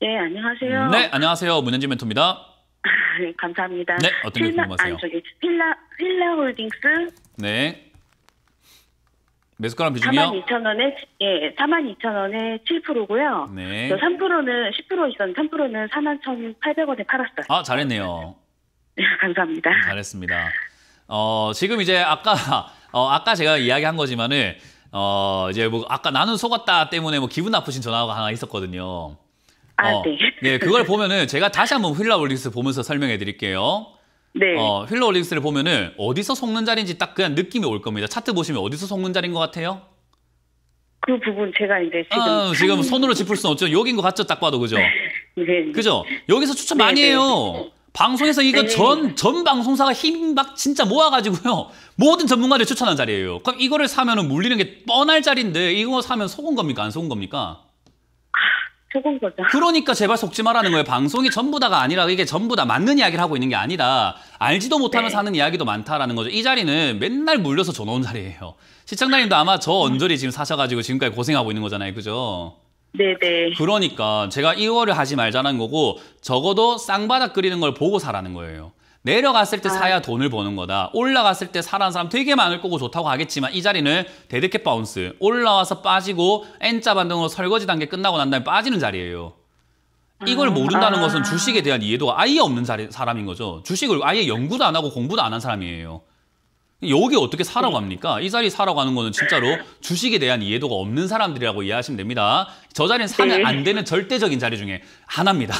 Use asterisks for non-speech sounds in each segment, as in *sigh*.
네, 안녕하세요. 네, 안녕하세요. 문현진 멘토입니다. 아, 네, 감사합니다. 네, 어떤 게 필라, 궁금하세요? 아니, 저기 필라 필라 홀딩스. 네. 매수가랑 비중이요? 42,000원에 예, 42,000원에 7%고요. 네. 저 3%는 10% 있었는데 3%는 41,800원에 팔았어요. 아, 잘했네요. 네, 감사합니다. 잘했습니다. 어, 지금 이제 아까 어, 아까 제가 이야기한 거지만은 어, 이제 뭐 아까 나는 속았다 때문에 뭐 기분 나쁘신 전화가 하나 있었거든요. 아, 어, 네. 네, *laughs* 그걸 보면은 제가 다시 한번 휠라 올릭스 보면서 설명해 드릴게요. 네. 어, 휠라 올릭스를 보면은 어디서 속는 자리인지 딱 그냥 느낌이 올 겁니다. 차트 보시면 어디서 속는 자리인 것 같아요? 그 부분 제가 이제 지금 아, 지금 손으로 짚을 수는 없죠. 여긴 것 같죠? 딱 봐도 그죠? *laughs* 네. 네. 그죠? 여기서 추천 네, 많이 네. 해요. 방송에서 이거 전, 전 방송사가 힘 막 진짜 모아가지고요. 모든 전문가들 추천한 자리예요. 그럼 이거를 사면은 물리는 게 뻔할 자리인데 이거 사면 속은 겁니까? 안 속은 겁니까? 표본 거죠. 그러니까 제발 속지 말라는 거예요. 방송이 전부 다가 아니라 이게 전부 다 맞는 이야기를 하고 있는 게 아니라 알지도 못하면서 네. 하는 이야기도 많다라는 거죠. 이 자리는 맨날 물려서 전화 온 자리예요. 시청자님도 아마 저 언저리 지금 사셔가지고 지금까지 고생하고 있는 거잖아요. 그죠? 네네. 네. 그러니까 제가 이월을 하지 말자는 거고 적어도 쌍바닥 그리는 걸 보고 사라는 거예요. 내려갔을 때 아. 사야 돈을 버는 거다. 올라갔을 때 사라는 사람 되게 많을 거고 좋다고 하겠지만 이 자리는 데드캣 바운스. 올라와서 빠지고 N자 반등으로 설거지 단계 끝나고 난 다음에 빠지는 자리예요. 이걸 음, 모른다는 아. 것은 주식에 대한 이해도가 아예 없는 자리, 사람인 거죠. 주식을 아예 연구도 안 하고 공부도 안 한 사람이에요. 여기 어떻게 사라고합니까이 음. 자리 사라고하는 거는 진짜로 주식에 대한 이해도가 없는 사람들이라고 이해하시면 됩니다. 저 자리는 사면 네. 안 되는 절대적인 자리 중에 하나입니다.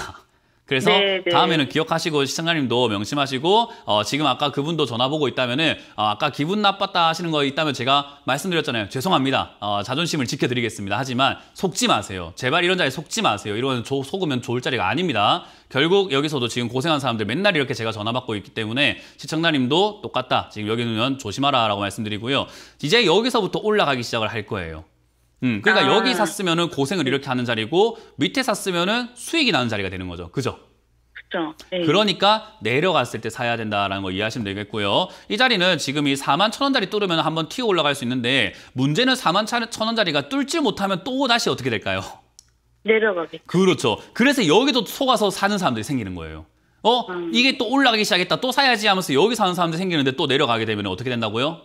그래서 네, 네. 다음에는 기억하시고 시청자님도 명심하시고 어, 지금 아까 그분도 전화 보고 있다면은 어, 아까 기분 나빴다 하시는 거 있다면 제가 말씀드렸잖아요. 죄송합니다. 어, 자존심을 지켜드리겠습니다. 하지만 속지 마세요. 제발 이런 자리에 속지 마세요. 이런 조, 속으면 좋을 자리가 아닙니다. 결국 여기서도 지금 고생한 사람들 맨날 이렇게 제가 전화 받고 있기 때문에 시청자님도 똑같다. 지금 여기 오면 조심하라라고 말씀드리고요. 이제 여기서부터 올라가기 시작을 할 거예요. 음, 그러니까 아. 여기 샀으면 고생을 이렇게 하는 자리고 밑에 샀으면 수익이 나는 자리가 되는 거죠. 그죠? 그렇죠. 네. 그러니까 내려갔을 때 사야 된다라는 거 이해하시면 되겠고요. 이 자리는 지금 이 4만 천 원짜리 뚫으면 한번 튀어 올라갈 수 있는데 문제는 4만 천 원짜리가 뚫지 못하면 또 다시 어떻게 될까요? 내려가겠 그렇죠. 그래서 여기도 속아서 사는 사람들이 생기는 거예요. 어? 음. 이게 또 올라가기 시작했다. 또 사야지 하면서 여기 사는 사람들이 생기는데 또 내려가게 되면 어떻게 된다고요?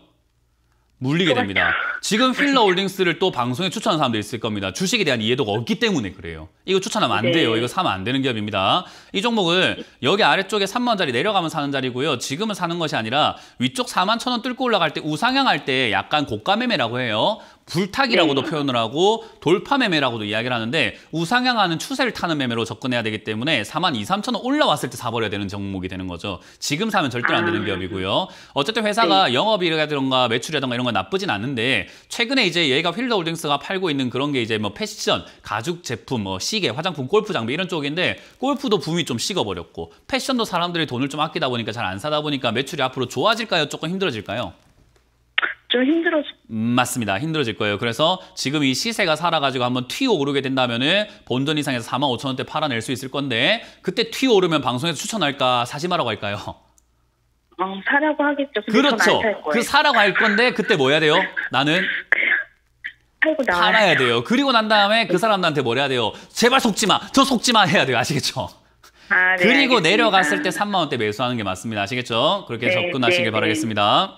물리게 됩니다. 지금 필러 올딩스를또 방송에 추천하는 사람도 있을 겁니다. 주식에 대한 이해도가 없기 때문에 그래요. 이거 추천하면 안 네. 돼요. 이거 사면 안 되는 기업입니다. 이 종목을 여기 아래쪽에 3만원짜리 내려가면 사는 자리고요. 지금은 사는 것이 아니라 위쪽 4만 천 원 뚫고 올라갈 때 우상향할 때 약간 고가 매매라고 해요. 불타기라고도 네. 표현을 하고 돌파 매매라고도 이야기를 하는데 우상향하는 추세를 타는 매매로 접근해야 되기 때문에 4만 2, 3천 원 올라왔을 때 사버려야 되는 종목이 되는 거죠. 지금 사면 절대로 안 되는 아. 기업이고요. 어쨌든 회사가 네. 영업이라든가 매출이라든가 이런 건 나쁘진 않은데 최근에 이제 얘가 휠더 홀딩스가 팔고 있는 그런 게 이제 뭐 패션, 가죽 제품, 뭐 시계, 화장품, 골프 장비 이런 쪽인데 골프도 붐이 좀 식어버렸고 패션도 사람들이 돈을 좀 아끼다 보니까 잘 안 사다 보니까 매출이 앞으로 좋아질까요? 조금 힘들어질까요? 좀힘들어질 음, 맞습니다. 힘들어질 거예요. 그래서 지금 이 시세가 살아가지고 한번 튀어 오르게 된다면은 본전 이상에서 4만 5천 원대 팔아낼 수 있을 건데 그때 튀어 오르면 방송에서 추천할까 사지 말라고 할까요? 어, 사라고 하겠죠. 그렇죠. 그 사라고 할 건데 그때 뭐 해야 돼요? 나는 팔고 나 팔아야 돼요. 그리고 난 다음에 그사람한테뭘 해야 돼요? 제발 속지 마. 저 속지 마 해야 돼요. 아시겠죠? 아, 네, 그리고 알겠습니다. 내려갔을 때 3만 원대 매수하는 게 맞습니다. 아시겠죠? 그렇게 네, 접근하시길 네, 네. 바라겠습니다.